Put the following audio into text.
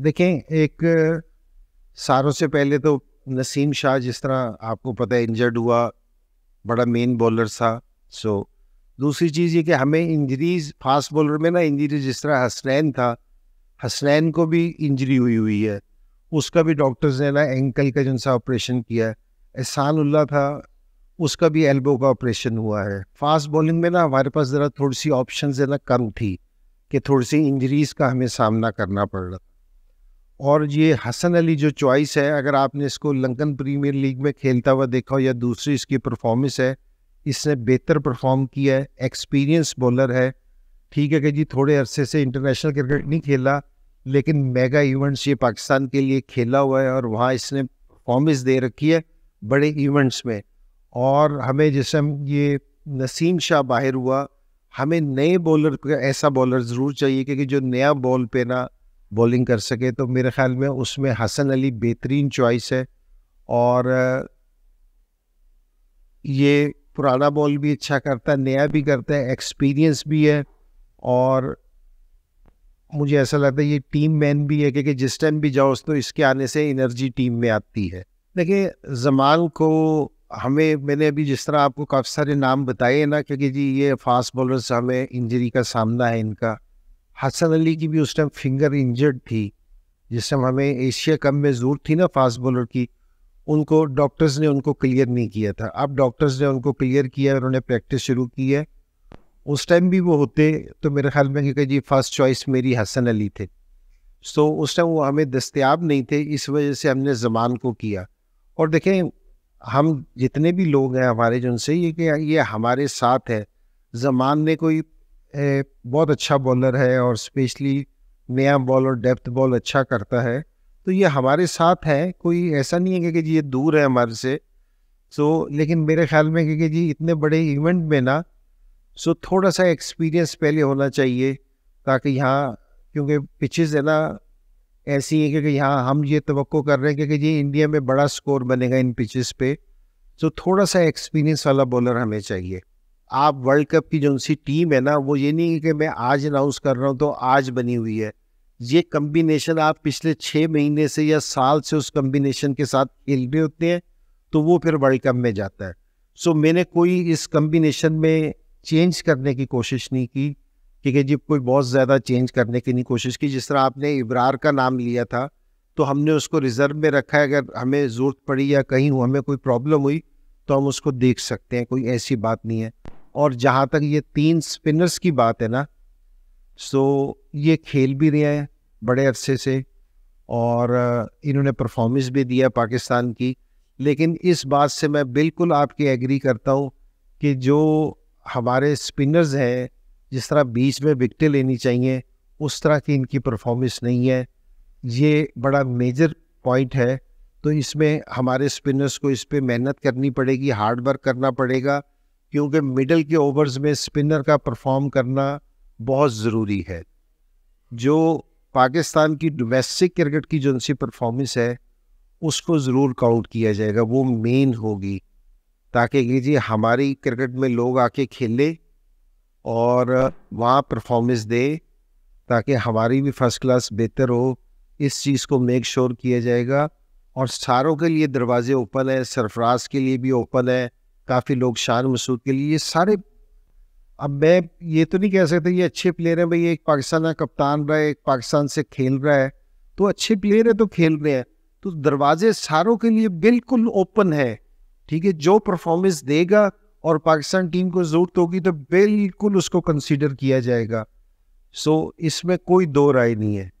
देखें एक सारों से पहले तो नसीम शाह जिस तरह आपको पता है इंजर्ड हुआ बड़ा मेन बॉलर था सो दूसरी चीज़ ये कि हमें इंजरीज फास्ट बॉलर में ना इंजरी जिस तरह हसनैन था हसनैन को भी इंजरी हुई हुई है उसका भी डॉक्टर्स ने ना एंकल का जिनसा ऑपरेशन किया है उल्ला था उसका भी एल्बो का ऑपरेशन हुआ है फास्ट बॉलिंग में ना हमारे पास ज़रा थोड़ी सी ऑप्शन है ना कम थी कि थोड़ी सी इंजरीज का हमें सामना करना पड़ रहा और ये हसन अली जो चॉइस है अगर आपने इसको लंकन प्रीमियर लीग में खेलता हुआ देखा हो या दूसरी इसकी परफॉर्मेंस है इसने बेहतर परफॉर्म किया है एक्सपीरियंस बॉलर है ठीक है कि जी थोड़े अरसे से इंटरनेशनल क्रिकेट नहीं खेला लेकिन मेगा इवेंट्स ये पाकिस्तान के लिए खेला हुआ है और वहाँ इसने परफॉर्मेंस दे रखी है बड़े इवेंट्स में और हमें जैसे ये नसीम शाह बाहर हुआ हमें नए बॉलर ऐसा बॉलर ज़रूर चाहिए क्योंकि जो नया बॉल पे ना बॉलिंग कर सके तो मेरे ख्याल में उसमें हसन अली बेहतरीन चॉइस है और ये पुराना बॉल भी अच्छा करता है नया भी करता है एक्सपीरियंस भी है और मुझे ऐसा लगता है ये टीम मैन भी है क्योंकि जिस टाइम भी जाओ तो इसके आने से एनर्जी टीम में आती है देखिए जमान को हमें मैंने अभी जिस तरह आपको काफ़ी सारे नाम बताए ना क्योंकि जी ये फास्ट बॉलर्स हमें इंजरी का सामना है इनका हसन अली की भी उस टाइम फिंगर इंजर्ड थी जिस टाइम हमें एशिया कप में जरूरत थी ना फास्ट बॉलर की उनको डॉक्टर्स ने उनको क्लियर नहीं किया था अब डॉक्टर्स ने उनको क्लियर किया उन्होंने प्रैक्टिस शुरू की है उस टाइम भी वो होते तो मेरे ख्याल में क्योंकि जी फर्स्ट चॉइस मेरी हसन अली थे सो उस टाइम वो हमें दस्तियाब नहीं थे इस वजह से हमने ज़मान को किया और देखें हम जितने भी लोग हैं हमारे जो उनसे ये कि ये हमारे साथ है ज़मान ने कोई ए, बहुत अच्छा बॉलर है और स्पेशली नया बॉल और डेप्थ बॉल अच्छा करता है तो ये हमारे साथ है कोई ऐसा नहीं है कि जी ये दूर है हमारे से सो लेकिन मेरे ख्याल में कि जी इतने बड़े इवेंट में ना सो थोड़ा सा एक्सपीरियंस पहले होना चाहिए ताकि यहाँ क्योंकि पिचेस है ना ऐसी है क्योंकि यहाँ हम ये तो कर रहे हैं क्योंकि जी इंडिया में बड़ा स्कोर बनेगा इन पिचेस पे तो थोड़ा सा एक्सपीरियंस वाला बॉलर हमें चाहिए आप वर्ल्ड कप की जो सी टीम है ना वो ये नहीं है कि मैं आज अनाउंस कर रहा हूँ तो आज बनी हुई है ये कम्बिनेशन आप पिछले छः महीने से या साल से उस कम्बिनेशन के साथ खेल रहे होते हैं तो वो फिर वर्ल्ड कप में जाता है सो मैंने कोई इस कम्बिनेशन में चेंज करने की कोशिश नहीं की ठीक है जी कोई बहुत ज़्यादा चेंज करने की नहीं कोशिश की जिस तरह आपने इब्रार का नाम लिया था तो हमने उसको रिज़र्व में रखा है अगर हमें ज़रूरत पड़ी या कहीं हमें कोई प्रॉब्लम हुई तो हम उसको देख सकते हैं कोई ऐसी बात नहीं है और जहाँ तक ये तीन स्पिनर्स की बात है ना सो ये खेल भी रहे हैं बड़े अरसे से और इन्होंने परफॉर्मेंस भी दिया पाकिस्तान की लेकिन इस बात से मैं बिल्कुल आपकी एग्री करता हूँ कि जो हमारे स्पिनर्स हैं जिस तरह बीच में विकटें लेनी चाहिए उस तरह की इनकी परफॉर्मेंस नहीं है ये बड़ा मेजर पॉइंट है तो इसमें हमारे स्पिनर्स को इस पर मेहनत करनी पड़ेगी हार्ड वर्क करना पड़ेगा क्योंकि मिडल के ओवर्स में स्पिनर का परफॉर्म करना बहुत ज़रूरी है जो पाकिस्तान की डोमेस्टिक क्रिकेट की जो सी परफॉर्मेंस है उसको ज़रूर काउंट किया जाएगा वो मेन होगी ताकि कि जी हमारी क्रिकेट में लोग आके खेले और वहाँ परफॉर्मेंस दे ताकि हमारी भी फर्स्ट क्लास बेहतर हो इस चीज़ को मेक श्योर किया जाएगा और सारों के लिए दरवाजे ओपन है सरफराज के लिए भी ओपन है काफ़ी लोग शान मसूद के लिए ये सारे अब मैं ये तो नहीं कह सकता ये अच्छे प्लेयर हैं भाई एक पाकिस्तान का कप्तान रहा है एक पाकिस्तान से खेल रहा है तो अच्छे प्लेयर है तो खेल रहे हैं तो दरवाजे सारों के लिए बिल्कुल ओपन है ठीक है जो परफॉर्मेंस देगा और पाकिस्तान टीम को ज़रूरत होगी तो बिल्कुल उसको कंसिडर किया जाएगा सो इसमें कोई दो राय नहीं है